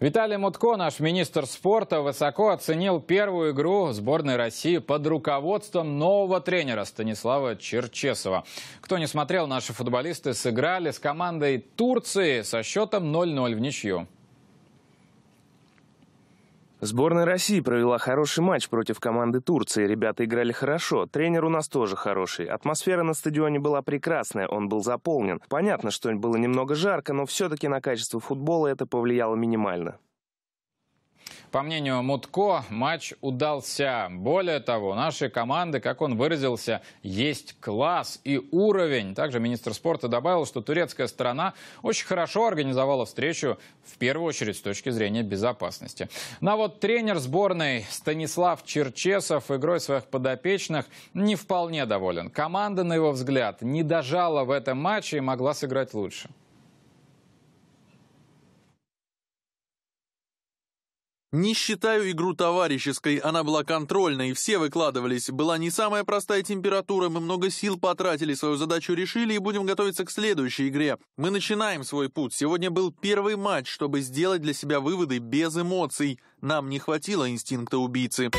Виталий Мутко, наш министр спорта, высоко оценил первую игру сборной России под руководством нового тренера Станислава Черчесова. Кто не смотрел, наши футболисты сыграли с командой Турции со счетом 0-0 в ничью. Сборная России провела хороший матч против команды Турции. Ребята играли хорошо. Тренер у нас тоже хороший. Атмосфера на стадионе была прекрасная, он был заполнен. Понятно, что было немного жарко, но все-таки на качество футбола это повлияло минимально. По мнению Мутко, матч удался. Более того, наши команды, как он выразился, есть класс и уровень. Также министр спорта добавил, что турецкая сторона очень хорошо организовала встречу, в первую очередь с точки зрения безопасности. Но вот тренер сборной Станислав Черчесов игрой своих подопечных не вполне доволен. Команда, на его взгляд, не дожала в этом матче и могла сыграть лучше. Не считаю игру товарищеской, она была контрольной, все выкладывались, была не самая простая температура, мы много сил потратили, свою задачу решили и будем готовиться к следующей игре. Мы начинаем свой путь, сегодня был первый матч, чтобы сделать для себя выводы без эмоций. Нам не хватило инстинкта убийцы.